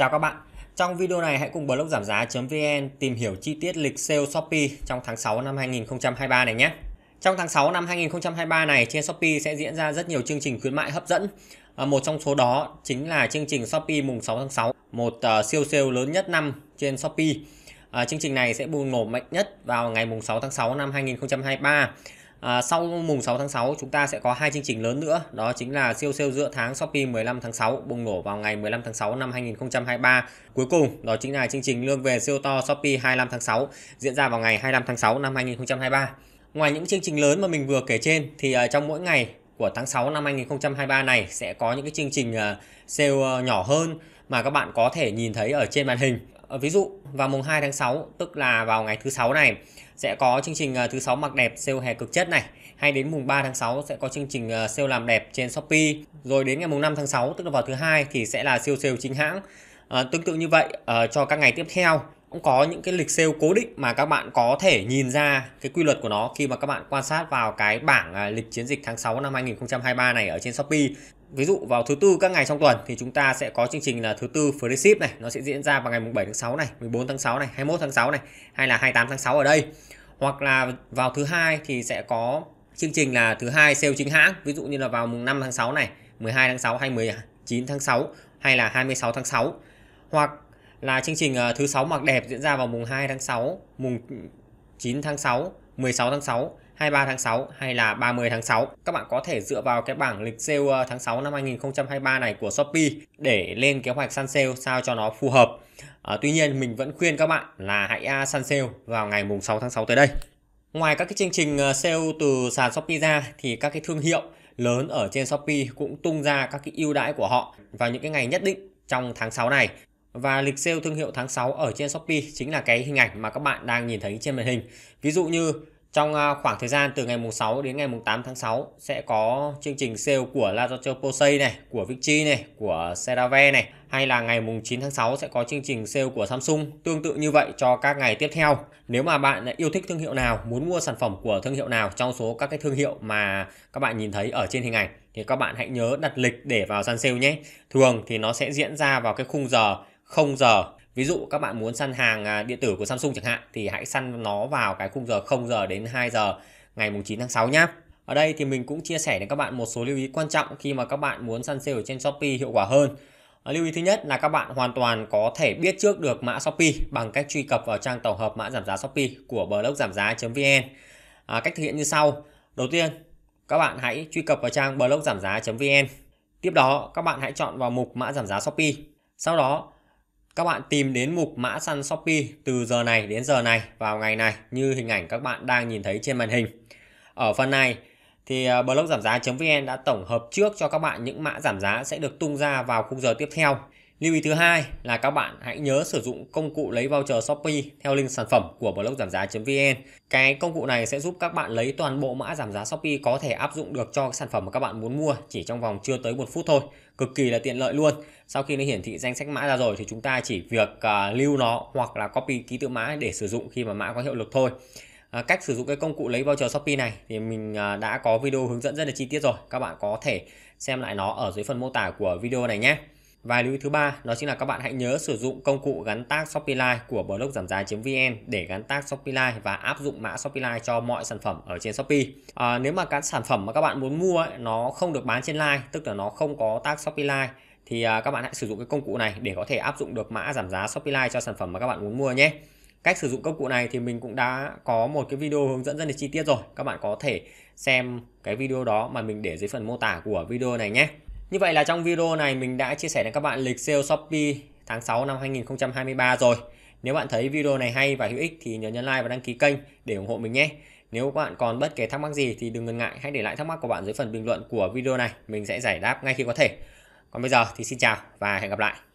Chào các bạn, trong video này hãy cùng blog giảm giá.vn tìm hiểu chi tiết lịch sale Shopee trong tháng 6 năm 2023 này nhé. Trong tháng 6 năm 2023 này trên Shopee sẽ diễn ra rất nhiều chương trình khuyến mại hấp dẫn. À, một trong số đó chính là chương trình Shopee mùng 6 tháng 6, một à, siêu sale lớn nhất năm trên Shopee. À, chương trình này sẽ bùng nổ mạnh nhất vào ngày mùng 6 tháng 6 năm 2023 À, sau mùng 6 tháng 6 chúng ta sẽ có hai chương trình lớn nữa đó chính là siêu sale giữa tháng Shopee 15 tháng 6 bùng nổ vào ngày 15 tháng 6 năm 2023 cuối cùng đó chính là chương trình lương về siêu to Shopee 25 tháng 6 diễn ra vào ngày 25 tháng 6 năm 2023 ngoài những chương trình lớn mà mình vừa kể trên thì uh, trong mỗi ngày của tháng 6 năm 2023 này sẽ có những cái chương trình uh, sale uh, nhỏ hơn mà các bạn có thể nhìn thấy ở trên màn hình ờ, ví dụ vào mùng 2 tháng 6 tức là vào ngày thứ sáu này sẽ có chương trình ờ, thứ sáu mặc đẹp sale hè cực chất này hay đến mùng 3 tháng 6 sẽ có chương trình ờ, sale làm đẹp trên Shopee rồi đến ngày mùng 5 tháng 6 tức là vào thứ hai thì sẽ là siêu sale chính hãng à, tương tự như vậy à, cho các ngày tiếp theo cũng có những cái lịch sale cố định mà các bạn có thể nhìn ra cái quy luật của nó khi mà các bạn quan sát vào cái bảng à, lịch chiến dịch tháng 6 năm 2023 này ở trên Shopee. Ví dụ vào thứ tư các ngày trong tuần thì chúng ta sẽ có chương trình là thứ tư free ship này, nó sẽ diễn ra vào ngày mùng 7 tháng 6 này, 14 tháng 6 này, 21 tháng 6 này hay là 28 tháng 6 ở đây. Hoặc là vào thứ hai thì sẽ có chương trình là thứ hai sale chính hãng, ví dụ như là vào mùng 5 tháng 6 này, 12 tháng 6 hay 19 tháng 6 hay là 26 tháng 6. Hoặc là chương trình ờ, thứ sáu mặc đẹp diễn ra vào mùng 2 tháng 6, mùng 9 tháng 6, 16 tháng 6, 23 tháng 6 hay là 30 tháng 6. Các bạn có thể dựa vào cái bảng lịch sale ờ, tháng 6 năm 2023 này của Shopee để lên kế hoạch săn sale sao cho nó phù hợp. À, tuy nhiên mình vẫn khuyên các bạn là hãy săn sale vào ngày mùng 6 tháng 6 tới đây. Ngoài các cái chương trình sale từ sàn Shopee ra thì các cái thương hiệu lớn ở trên Shopee cũng tung ra các cái ưu đãi của họ vào những cái ngày nhất định trong tháng 6 này. Và lịch sale thương hiệu tháng 6 ở trên Shopee chính là cái hình ảnh mà các bạn đang nhìn thấy trên màn hình. Ví dụ như trong à, khoảng thời gian từ ngày mùng 6 đến ngày mùng 8 tháng 6 sẽ có chương trình sale của Lazoteo Posey này, của Vichy này, của CeraVe này hay là ngày mùng 9 tháng 6 sẽ có chương trình sale của Samsung tương tự như vậy cho các ngày tiếp theo. Nếu mà bạn yêu thích thương hiệu nào, muốn mua sản phẩm của thương hiệu nào trong số các cái thương hiệu mà các bạn nhìn thấy ở trên hình ảnh thì các bạn hãy nhớ đặt lịch để vào gian sale nhé. Thường thì nó sẽ diễn ra vào cái khung giờ 0 giờ ví dụ các bạn muốn săn hàng à, điện tử của Samsung chẳng hạn thì hãy săn nó vào cái khung giờ 0 giờ đến 2 giờ ngày 9 tháng 6 nhé ở đây thì mình cũng chia sẻ đến các bạn một số lưu ý quan trọng khi mà các bạn muốn săn sale ở trên Shopee hiệu quả hơn ờ, Lưu ý thứ nhất là các bạn hoàn toàn có thể biết trước được mã Shopee bằng cách truy cập vào trang tổng hợp mã giảm giá Shopee của blog giảm giá.vn. À, cách thực hiện như sau. Đầu tiên, các bạn hãy truy cập vào trang blog giảm giá.vn. Tiếp đó, các bạn hãy chọn vào mục mã giảm giá Shopee. Sau đó, các bạn tìm đến mục mã săn Shopee từ giờ này đến giờ này vào ngày này như hình ảnh các bạn đang nhìn thấy trên màn hình. Ở phần này thì à, blog giảm giá.vn đã tổng hợp trước cho các bạn những mã giảm giá sẽ được tung ra vào khung giờ tiếp theo Lưu ý thứ hai là các bạn hãy nhớ sử dụng công cụ lấy voucher Shopee theo link sản phẩm của blog giảm giá.vn. Cái công cụ này sẽ giúp các bạn lấy toàn bộ mã giảm giá Shopee có thể áp dụng được cho sản phẩm mà các bạn muốn mua chỉ trong vòng chưa tới một phút thôi. Cực kỳ là tiện lợi luôn. Sau khi nó hiển thị danh sách mã ra rồi thì chúng ta chỉ việc uh, lưu nó hoặc là copy ký tự mã để sử dụng khi mà mã có hiệu lực thôi. À, cách sử dụng cái công cụ lấy voucher Shopee này thì mình à, đã có video hướng dẫn rất là chi tiết rồi. Các bạn có thể xem lại nó ở dưới phần mô tả của video này nhé. Và lưu ý thứ ba đó chính là các bạn hãy nhớ sử dụng công cụ gắn tag Shopee Live của blog giảm giá.vn để gắn tag Shopee Live và áp dụng mã Shopee Live cho mọi sản phẩm ở trên Shopee. À, nếu mà các sản phẩm mà các bạn muốn mua ấy, nó không được bán trên Live, tức là nó không có tag Shopee Live thì à, các bạn hãy sử dụng cái công cụ này để có thể áp dụng được mã giảm giá Shopee Live cho sản phẩm mà các bạn muốn mua nhé. Cách sử dụng công cụ này thì mình cũng đã có một cái video hướng dẫn rất là chi tiết rồi. Các bạn có thể xem cái video đó mà mình để dưới phần mô tả của video này nhé. Như vậy là trong video này mình đã chia sẻ đến các bạn lịch sale Shopee tháng 6 năm 2023 rồi. Nếu bạn thấy video này hay và hữu ích thì nhớ nhấn like và đăng ký kênh để ủng hộ mình nhé. Nếu các bạn còn bất kể thắc mắc gì thì đừng ngần ngại hãy để lại thắc mắc của bạn dưới phần bình luận của video này. Mình sẽ giải đáp ngay khi có thể. Còn bây giờ thì xin chào và hẹn gặp lại.